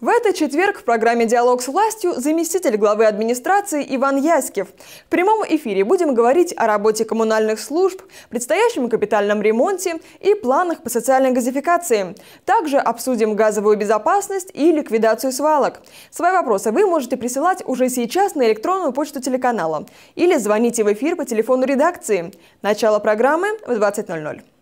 В этот четверг в программе «Диалог с властью» заместитель главы администрации Иван Яськев. В прямом эфире будем говорить о работе коммунальных служб, предстоящем капитальном ремонте и планах по социальной газификации. Также обсудим газовую безопасность и ликвидацию свалок. Свои вопросы вы можете присылать уже сейчас на электронную почту телеканала или звоните в эфир по телефону редакции. Начало программы в 20.00.